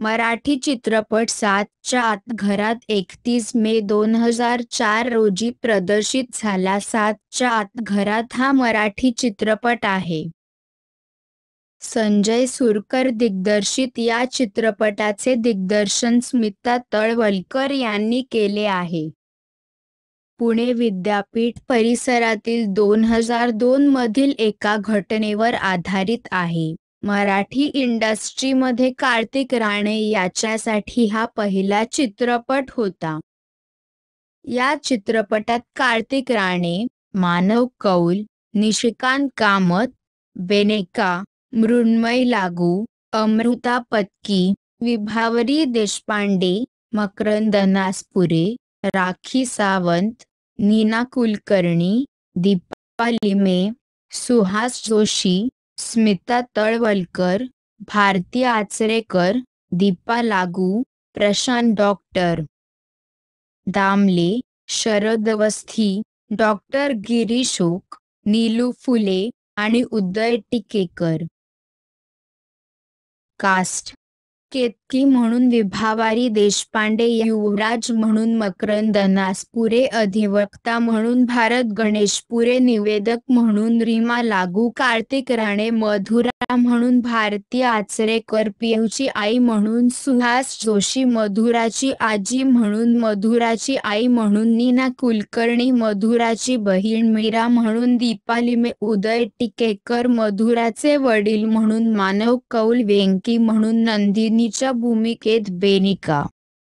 मराठी चित्रपट सातच्या आत घरात एकतीस मे दोन हजार चार रोजी प्रदर्शित झाला सातच्या आत घरात हा मराठी चित्रपट आहे संजय सुरकर दिग्दर्शित या चित्रपटाचे दिग्दर्शन स्मिता तळवलकर यांनी केले आहे पुणे विद्यापीठ परिसरातील दोन हजार दोन मधील एका घटनेवर आधारित आहे मराठी इंडस्ट्रीमध्ये कार्तिक राणे याच्यासाठी हा पहिला चित्रपट होता या चित्रपटात कार्तिक राणे मानव कौल निशिकांत कामत बेनेका मृण्मय लागू अमृता पत्की विभावरी देशपांडे मकरंद नासपुरे राखी सावंत नीना कुलकर्णी दीपा लिमे सुहास जोशी स्मिता तळवलकर भारती आचरेकर दीपा लागू प्रशांत डॉक्टर दामले शरद अवस्थी डॉक्टर गिरीशोक नीलू फुले आणि उदय टिकेकर कास्ट केतकी म्हणून विभावारी देशपांडे युवराज म्हणून मकरंद पुरे अधिवक्ता म्हणून भारत गणेश पुरे निवेदक म्हणून रीमा लागू कार्तिक राणे मधुरा म्हणून भारतीय आचरेकर पियूची आई म्हणून सुहास जोशी मधुराची आजी म्हणून मधुराची आई म्हणून नीना कुलकर्णी मधुराची बहीण मीरा म्हणून दीपाली मे उदय टिकेकर मधुराचे वडील म्हणून मानव कौल वेंकी म्हणून नंदिनीच्या भूमिकेत बेनिका